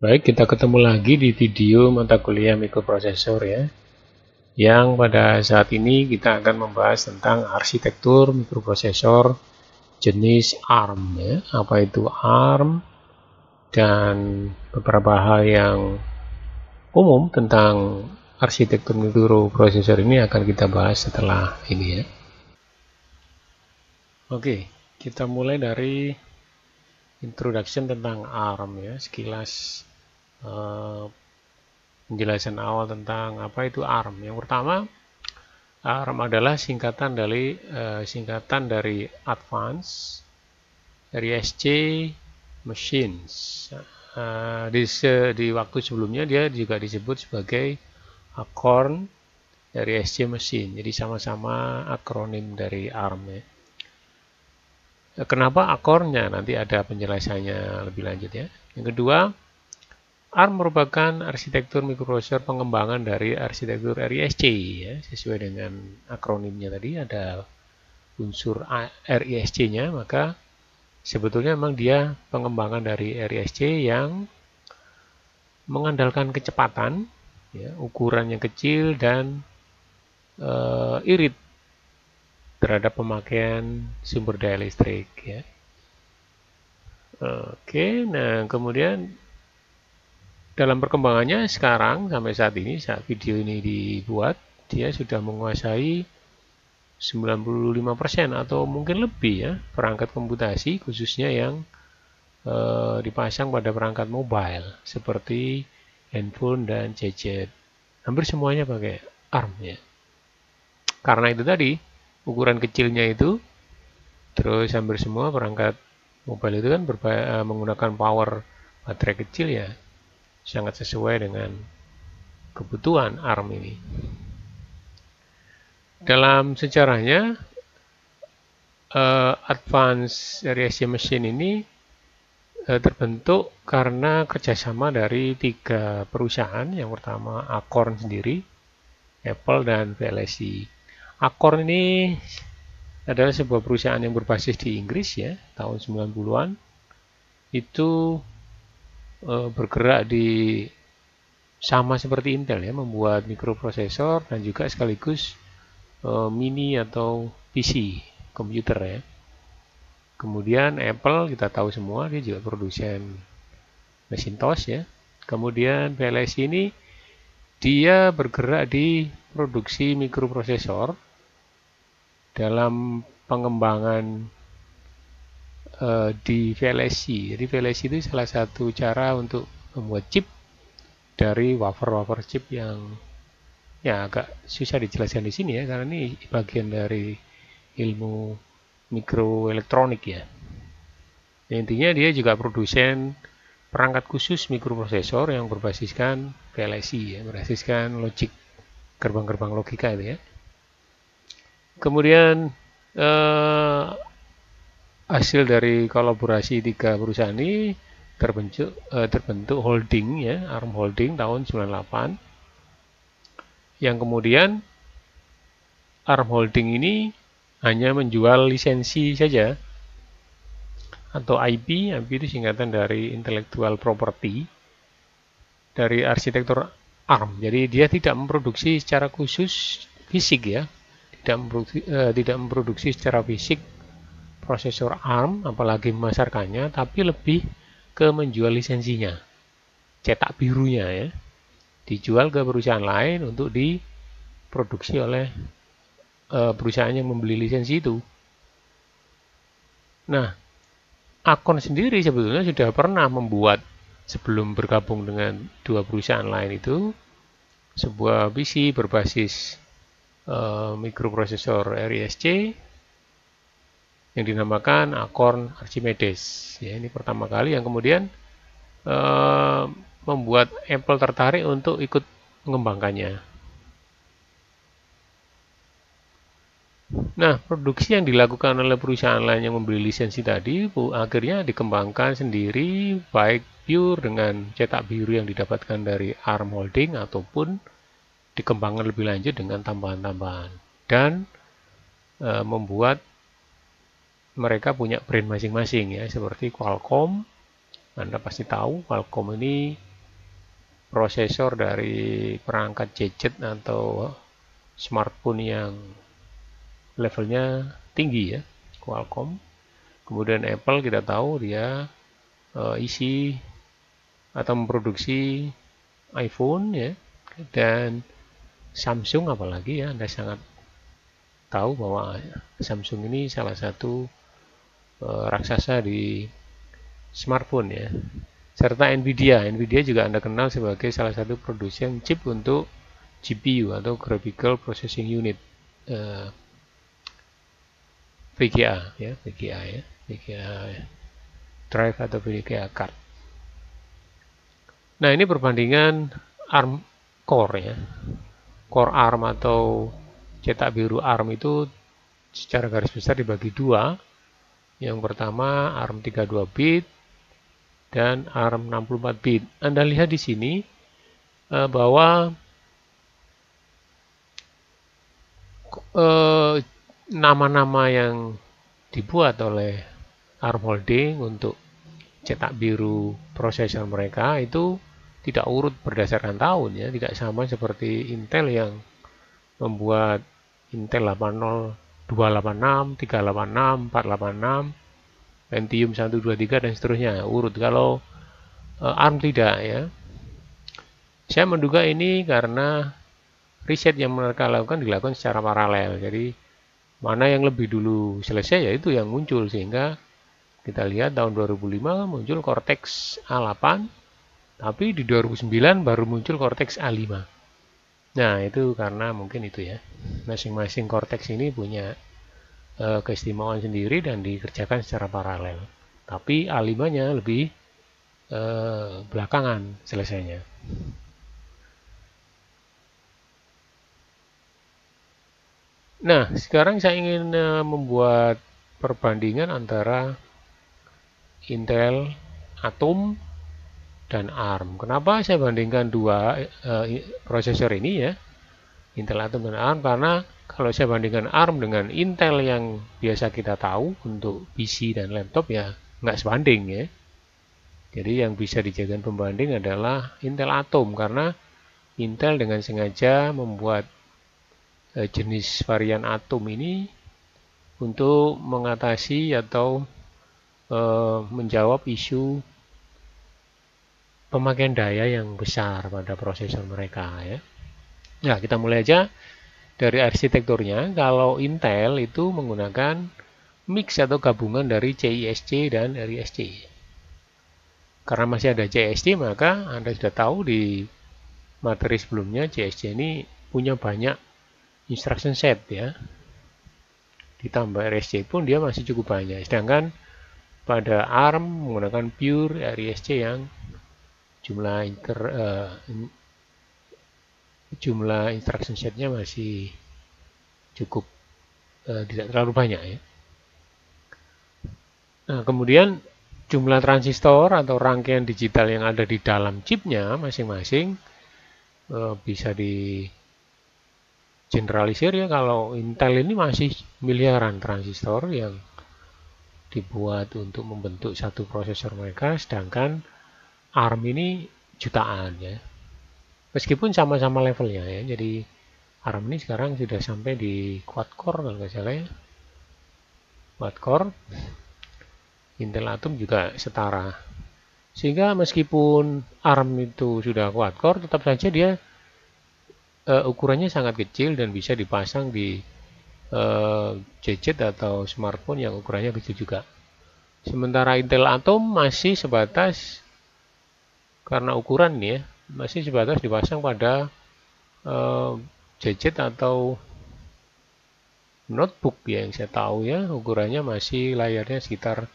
Baik, kita ketemu lagi di video mata kuliah mikroprosesor ya. Yang pada saat ini kita akan membahas tentang arsitektur mikroprosesor jenis ARM ya. Apa itu ARM dan beberapa hal yang umum tentang arsitektur mikroprosesor ini akan kita bahas setelah ini ya. Oke, kita mulai dari introduction tentang ARM ya, sekilas Eh, penjelasan awal tentang apa itu ARM. Yang pertama, ARM adalah singkatan dari eh, singkatan dari Advanced SC Machines. Eh, di, di waktu sebelumnya dia juga disebut sebagai ACORN dari SC Machine. Jadi sama-sama akronim dari ARM ya. Kenapa akornya? Nanti ada penjelasannya lebih lanjut ya. Yang kedua, ARM merupakan arsitektur microprocessor pengembangan dari arsitektur RISC ya, sesuai dengan akronimnya tadi ada unsur RISC-nya maka sebetulnya memang dia pengembangan dari RISC yang mengandalkan kecepatan, ya, ukuran yang kecil dan e, irit terhadap pemakaian sumber daya listrik. Ya. Oke, nah kemudian dalam perkembangannya sekarang sampai saat ini saat video ini dibuat dia sudah menguasai 95% atau mungkin lebih ya perangkat komputasi khususnya yang e, dipasang pada perangkat mobile seperti handphone dan gadget hampir semuanya pakai ARM ya karena itu tadi ukuran kecilnya itu terus hampir semua perangkat mobile itu kan eh, menggunakan power baterai kecil ya sangat sesuai dengan kebutuhan ARM ini. Dalam sejarahnya, uh, advance dari SC Machine ini uh, terbentuk karena kerjasama dari tiga perusahaan. Yang pertama Acorn sendiri, Apple dan VLSI. Acorn ini adalah sebuah perusahaan yang berbasis di Inggris ya, tahun 90-an. Itu Eh, bergerak di sama seperti Intel ya, membuat mikroprosesor dan juga sekaligus eh, mini atau PC komputer ya. Kemudian Apple kita tahu semua dia juga produsen Macintosh ya. Kemudian PLC ini dia bergerak di produksi mikroprosesor dalam pengembangan Eh, di VLSI. Jadi VLSI itu salah satu cara untuk membuat chip dari wafer-wafer chip yang ya agak susah dijelaskan di sini ya karena ini bagian dari ilmu mikroelektronik ya. Dan ya, intinya dia juga produsen perangkat khusus mikroprosesor yang berbasiskan VLSI ya, berbasiskan logik gerbang-gerbang logika itu ya. Kemudian eh, hasil dari kolaborasi tiga perusahaan ini terbentuk eh, terbentuk holding ya Arm Holding tahun 98 yang kemudian Arm Holding ini hanya menjual lisensi saja atau IP IP itu singkatan dari intellectual property dari arsitektur ARM jadi dia tidak memproduksi secara khusus fisik ya tidak memproduksi, eh, tidak memproduksi secara fisik prosesor ARM, apalagi memasarkannya, tapi lebih ke menjual lisensinya, cetak birunya ya, dijual ke perusahaan lain untuk diproduksi oleh e, perusahaan yang membeli lisensi itu. Nah, Akon sendiri sebetulnya sudah pernah membuat sebelum bergabung dengan dua perusahaan lain itu sebuah PC berbasis e, mikroprosesor RISC yang dinamakan akorn Archimedes. Ya, ini pertama kali yang kemudian e, membuat Apple tertarik untuk ikut mengembangkannya. Nah, produksi yang dilakukan oleh perusahaan lain yang membeli lisensi tadi bu, akhirnya dikembangkan sendiri baik pure dengan cetak biru yang didapatkan dari ARM Holding ataupun dikembangkan lebih lanjut dengan tambahan-tambahan dan e, membuat mereka punya brand masing-masing ya seperti Qualcomm Anda pasti tahu Qualcomm ini prosesor dari perangkat gadget atau smartphone yang levelnya tinggi ya Qualcomm kemudian Apple kita tahu dia uh, isi atau memproduksi iPhone ya dan Samsung apalagi ya Anda sangat tahu bahwa Samsung ini salah satu Eh, raksasa di smartphone ya serta Nvidia. Nvidia juga Anda kenal sebagai salah satu produsen chip untuk GPU atau Graphical Processing Unit eh, VGA ya, VGA ya, VGA ya, drive atau VGA card. Nah, ini perbandingan ARM core ya. Core ARM atau cetak biru ARM itu secara garis besar dibagi dua yang pertama ARM 32 bit dan ARM 64 bit. Anda lihat di sini uh, bahwa eh, nama-nama yang dibuat oleh ARM Holding untuk cetak biru prosesor mereka itu tidak urut berdasarkan tahun ya, tidak sama seperti Intel yang membuat Intel 80 286, 386, 486, Pentium 123 dan seterusnya urut. Kalau uh, ARM tidak ya. Saya menduga ini karena riset yang mereka lakukan dilakukan secara paralel. Jadi mana yang lebih dulu selesai ya itu yang muncul sehingga kita lihat tahun 2005 muncul Cortex A8 tapi di 2009 baru muncul Cortex A5. Nah, itu karena mungkin itu ya. Masing-masing korteks ini punya e, keistimewaan sendiri dan dikerjakan secara paralel. Tapi alimanya lebih e, belakangan selesainya. Nah, sekarang saya ingin e, membuat perbandingan antara Intel Atom dan ARM. Kenapa saya bandingkan dua e, prosesor ini ya, Intel Atom dan ARM? Karena kalau saya bandingkan ARM dengan Intel yang biasa kita tahu untuk PC dan laptop ya nggak sebanding ya. Jadi yang bisa dijadikan pembanding adalah Intel Atom karena Intel dengan sengaja membuat e, jenis varian Atom ini untuk mengatasi atau e, menjawab isu pemakaian daya yang besar pada prosesor mereka ya. Nah, kita mulai aja dari arsitekturnya. Kalau Intel itu menggunakan mix atau gabungan dari CISC dan RISC. Karena masih ada CISC, maka Anda sudah tahu di materi sebelumnya CISC ini punya banyak instruction set ya. Ditambah RISC pun dia masih cukup banyak. Sedangkan pada ARM menggunakan pure RISC yang jumlah inter uh, jumlah instruction setnya masih cukup uh, tidak terlalu banyak ya. Nah, kemudian jumlah transistor atau rangkaian digital yang ada di dalam chipnya masing-masing uh, bisa di generalisir ya kalau Intel ini masih miliaran transistor yang dibuat untuk membentuk satu prosesor mereka sedangkan ARM ini jutaan ya. Meskipun sama-sama levelnya ya. Jadi ARM ini sekarang sudah sampai di quad core kalau nggak salah ya. Quad core. Intel Atom juga setara. Sehingga meskipun ARM itu sudah quad core, tetap saja dia uh, ukurannya sangat kecil dan bisa dipasang di uh, gadget atau smartphone yang ukurannya kecil juga. Sementara Intel Atom masih sebatas karena ukuran nih ya masih sebatas dipasang pada uh, gadget atau notebook ya yang saya tahu ya ukurannya masih layarnya sekitar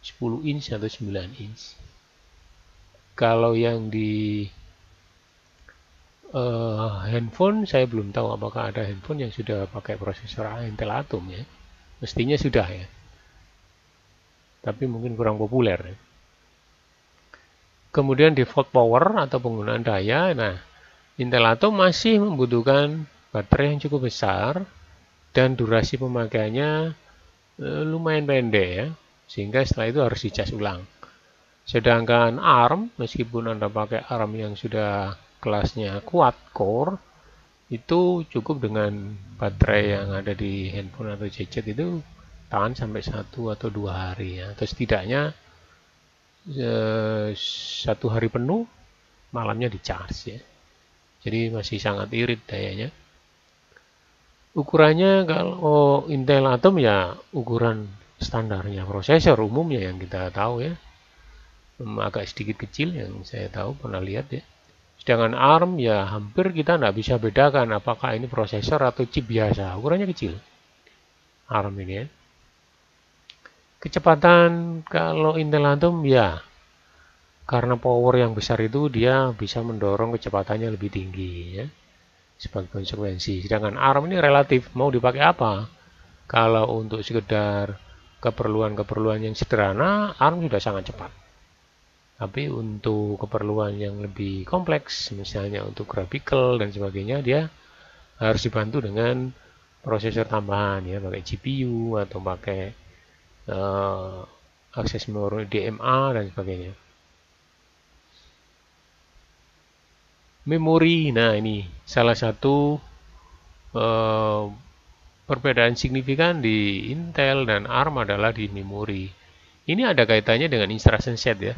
10 inch atau 9 inch kalau yang di uh, handphone saya belum tahu apakah ada handphone yang sudah pakai prosesor Intel Atom ya mestinya sudah ya tapi mungkin kurang populer ya kemudian default power atau penggunaan daya. Nah, Intel Atom masih membutuhkan baterai yang cukup besar dan durasi pemakaiannya eh, lumayan pendek ya, sehingga setelah itu harus dicas ulang. Sedangkan ARM, meskipun Anda pakai ARM yang sudah kelasnya kuat core, itu cukup dengan baterai yang ada di handphone atau gadget itu tahan sampai satu atau dua hari ya, atau setidaknya Ya, satu hari penuh malamnya di charge ya jadi masih sangat irit dayanya ukurannya kalau Intel Atom ya ukuran standarnya prosesor umumnya yang kita tahu ya hmm, agak sedikit kecil yang saya tahu pernah lihat ya sedangkan ARM ya hampir kita tidak bisa bedakan apakah ini prosesor atau chip biasa ukurannya kecil ARM ini ya Kecepatan kalau Intel Atom ya karena power yang besar itu dia bisa mendorong kecepatannya lebih tinggi ya sebagai konsekuensi sedangkan ARM ini relatif mau dipakai apa kalau untuk sekedar keperluan-keperluan yang sederhana ARM sudah sangat cepat tapi untuk keperluan yang lebih kompleks misalnya untuk graphical dan sebagainya dia harus dibantu dengan prosesor tambahan ya pakai GPU atau pakai uh, akses memori DMA dan sebagainya. Memori, nah ini salah satu uh, perbedaan signifikan di Intel dan ARM adalah di memori. Ini ada kaitannya dengan instruction set ya.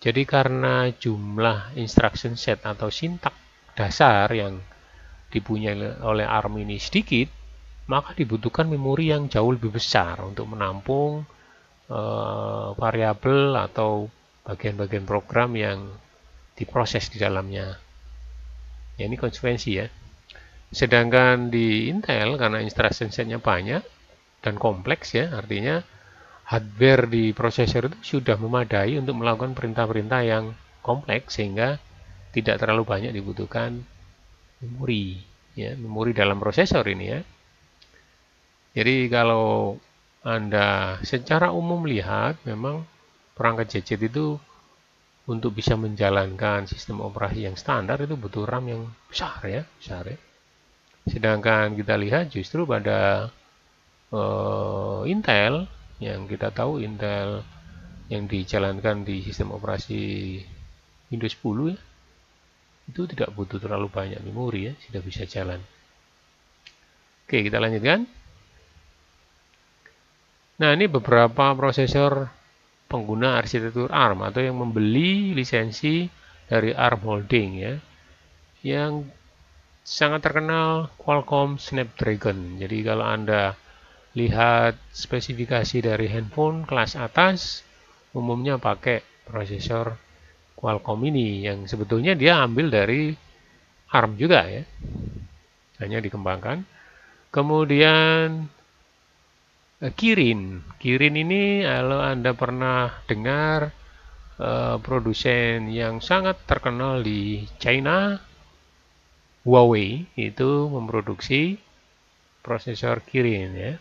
Jadi karena jumlah instruction set atau sintak dasar yang dipunyai oleh ARM ini sedikit, maka dibutuhkan memori yang jauh lebih besar untuk menampung uh, variabel atau bagian-bagian program yang diproses di dalamnya. Ya, ini konsekuensi ya. Sedangkan di Intel karena instruction setnya banyak dan kompleks ya, artinya hardware di prosesor itu sudah memadai untuk melakukan perintah-perintah yang kompleks sehingga tidak terlalu banyak dibutuhkan memori ya, memori dalam prosesor ini ya. Jadi kalau Anda secara umum lihat memang perangkat gadget itu untuk bisa menjalankan sistem operasi yang standar itu butuh RAM yang besar ya, besar ya. Sedangkan kita lihat justru pada uh, Intel yang kita tahu Intel yang dijalankan di sistem operasi Windows 10 ya, itu tidak butuh terlalu banyak memori ya, sudah bisa jalan. Oke, kita lanjutkan. Nah, ini beberapa prosesor pengguna arsitektur ARM atau yang membeli lisensi dari ARM Holding ya. Yang sangat terkenal Qualcomm Snapdragon. Jadi kalau Anda lihat spesifikasi dari handphone kelas atas umumnya pakai prosesor Qualcomm ini yang sebetulnya dia ambil dari ARM juga ya. Hanya dikembangkan. Kemudian Eh, Kirin. Kirin ini kalau Anda pernah dengar uh, produsen yang sangat terkenal di China, Huawei itu memproduksi prosesor Kirin ya.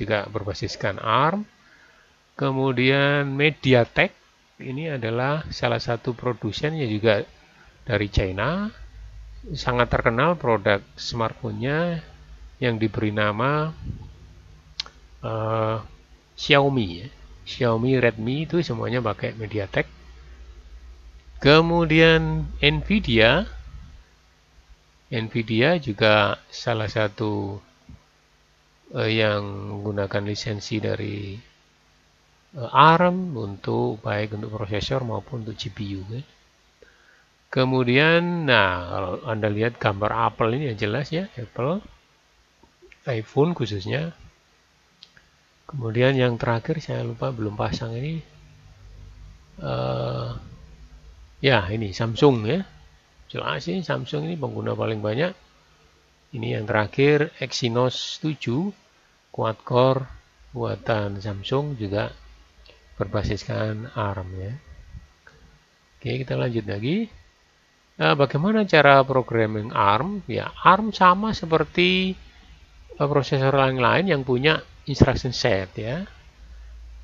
Juga berbasiskan ARM. Kemudian MediaTek ini adalah salah satu produsen yang juga dari China sangat terkenal produk smartphone-nya yang diberi nama uh, Xiaomi ya. Xiaomi, Redmi itu semuanya pakai MediaTek. Kemudian Nvidia Nvidia juga salah satu uh, yang menggunakan lisensi dari uh, eh, ARM untuk baik untuk prosesor maupun untuk GPU ya. Kemudian, nah kalau Anda lihat gambar Apple ini yang jelas ya, Apple iPhone khususnya kemudian yang terakhir saya lupa belum pasang ini uh, ya ini Samsung ya jelas sih Samsung ini pengguna paling banyak ini yang terakhir Exynos 7 quad core buatan Samsung juga berbasiskan ARM ya oke kita lanjut lagi nah, bagaimana cara programming ARM ya ARM sama seperti eh, prosesor lain-lain yang punya instruction set ya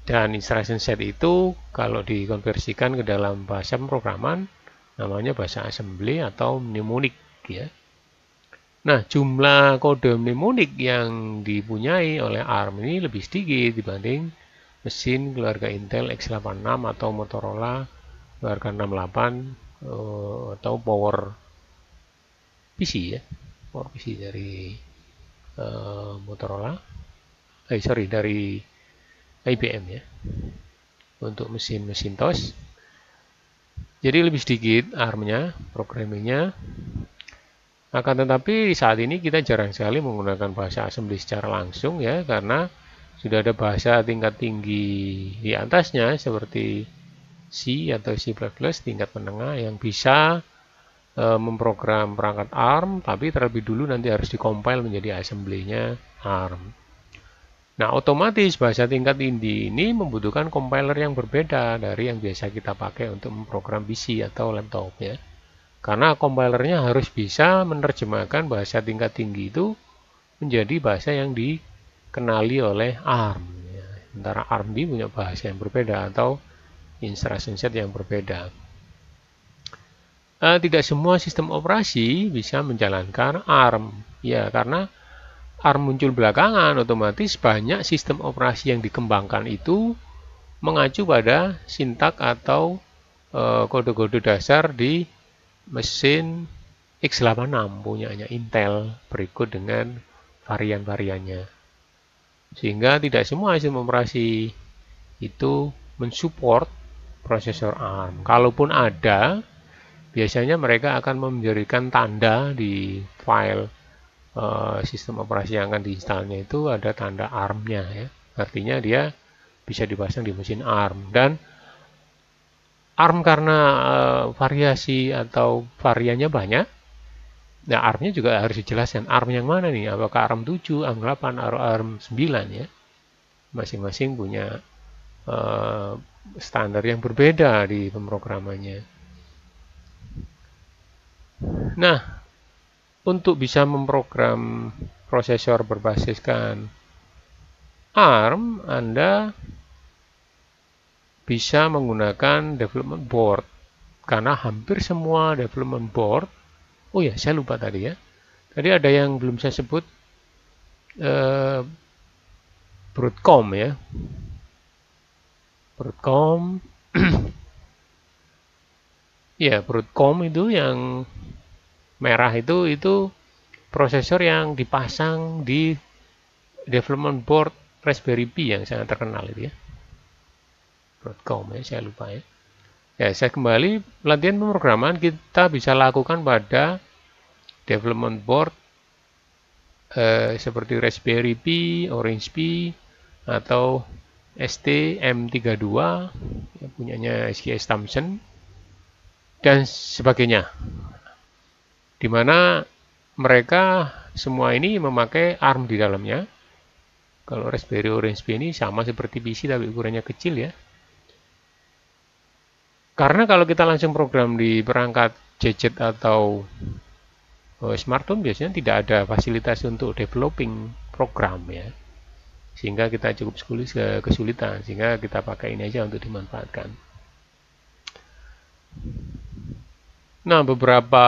dan instruction set itu kalau dikonversikan ke dalam bahasa pemrograman namanya bahasa assembly atau mnemonic ya nah jumlah kode mnemonic yang dipunyai oleh ARM ini lebih sedikit dibanding mesin keluarga Intel X86 atau Motorola keluarga 68 uh, eh, atau power PC ya power PC dari uh, Motorola eh sorry dari IBM ya untuk mesin-mesin TOS jadi lebih sedikit ARM-nya programmingnya akan tetapi saat ini kita jarang sekali menggunakan bahasa assembly secara langsung ya karena sudah ada bahasa tingkat tinggi di atasnya seperti C atau C++ tingkat menengah yang bisa e, memprogram perangkat ARM tapi terlebih dulu nanti harus dikompil menjadi assembly-nya ARM Nah, otomatis bahasa tingkat tinggi ini membutuhkan compiler yang berbeda dari yang biasa kita pakai untuk memprogram PC atau laptop ya. Karena compilernya harus bisa menerjemahkan bahasa tingkat tinggi itu menjadi bahasa yang dikenali oleh ARM. Ya. Antara ARM di punya bahasa yang berbeda atau instruction set yang berbeda. Eh, tidak semua sistem operasi bisa menjalankan ARM, ya karena ARM muncul belakangan, otomatis banyak sistem operasi yang dikembangkan itu mengacu pada sintak atau eh, kode-kode dasar di mesin x86 punyanya Intel berikut dengan varian-variannya. Sehingga tidak semua sistem operasi itu mensupport prosesor ARM. Kalaupun ada, biasanya mereka akan memberikan tanda di file Eh, sistem operasi yang akan diinstalnya itu ada tanda ARM-nya ya. Artinya dia bisa dipasang di mesin ARM dan ARM karena uh, variasi atau variannya banyak. Nah, ARM-nya juga harus dijelaskan. ARM yang mana nih? Apakah ARM 7, ARM 8, atau ARM 9 ya? Masing-masing punya uh, standar yang berbeda di pemrogramannya. Nah, untuk bisa memprogram prosesor berbasiskan ARM, Anda bisa menggunakan development board karena hampir semua development board oh ya saya lupa tadi ya tadi ada yang belum saya sebut eh, Broadcom ya Broadcom ya Broadcom itu yang merah itu itu prosesor yang dipasang di development board Raspberry Pi yang sangat terkenal itu ya. Broadcom ya, saya lupa ya. Ya, saya kembali latihan pemrograman kita bisa lakukan pada development board eh, seperti Raspberry Pi, Orange Pi atau STM32 yang punyanya SGS Thompson dan sebagainya di mana mereka semua ini memakai ARM di dalamnya. Kalau Raspberry Orange Pi ini sama seperti PC tapi ukurannya kecil ya. Karena kalau kita langsung program di perangkat gadget atau eh, smartphone biasanya tidak ada fasilitas untuk developing program ya sehingga kita cukup kesulitan sehingga kita pakai ini aja untuk dimanfaatkan nah beberapa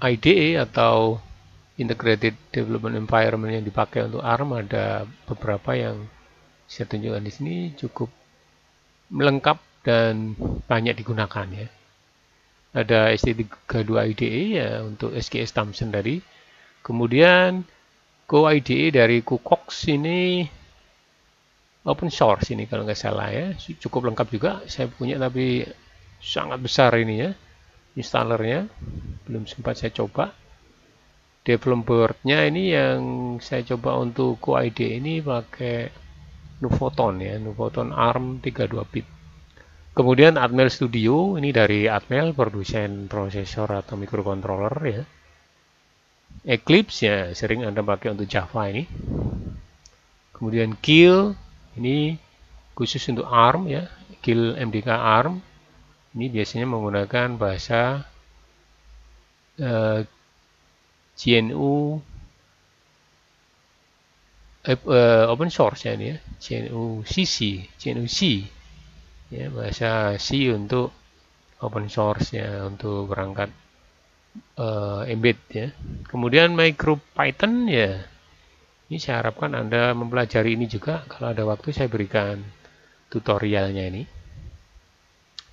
IDE atau Integrated Development Environment yang dipakai untuk ARM ada beberapa yang saya tunjukkan di sini cukup lengkap dan banyak digunakan ya. Ada ST32 IDE ya untuk SKS Thompson dari. Kemudian Go IDE dari Kukox ini open source ini kalau nggak salah ya cukup lengkap juga saya punya tapi sangat besar ini ya installernya belum sempat saya coba boardnya ini yang saya coba untuk QID ini pakai Nuvoton ya Nuvoton ARM 32 bit kemudian Atmel Studio ini dari Atmel produsen prosesor atau microcontroller ya Eclipse ya sering anda pakai untuk Java ini kemudian Kill ini khusus untuk ARM ya Kill MDK ARM ini biasanya menggunakan bahasa uh, eh, GNU uh, eh, eh, open source ya ini ya, GNU CC, GNU C. Ya, bahasa C untuk open source ya untuk berangkat uh, embed ya. Kemudian Micro Python ya. Ini saya harapkan Anda mempelajari ini juga kalau ada waktu saya berikan tutorialnya ini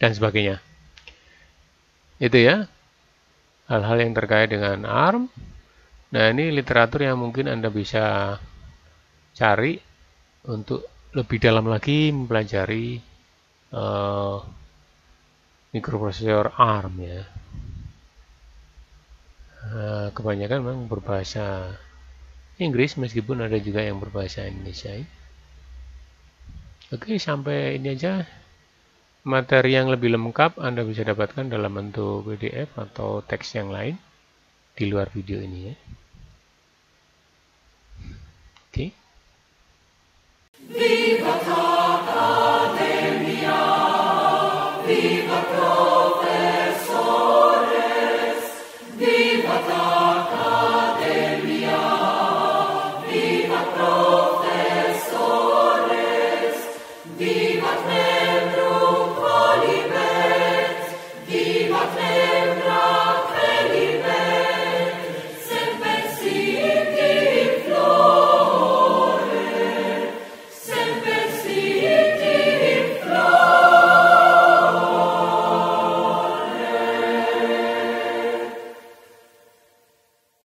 dan sebagainya. Itu ya, hal-hal yang terkait dengan ARM. Nah, ini literatur yang mungkin Anda bisa cari untuk lebih dalam lagi mempelajari uh, mikroprosesor ARM ya. Uh, kebanyakan memang berbahasa Inggris meskipun ada juga yang berbahasa Indonesia. Oke, sampai ini aja materi yang lebih lengkap Anda bisa dapatkan dalam bentuk PDF atau teks yang lain di luar video ini ya. Oke. Okay.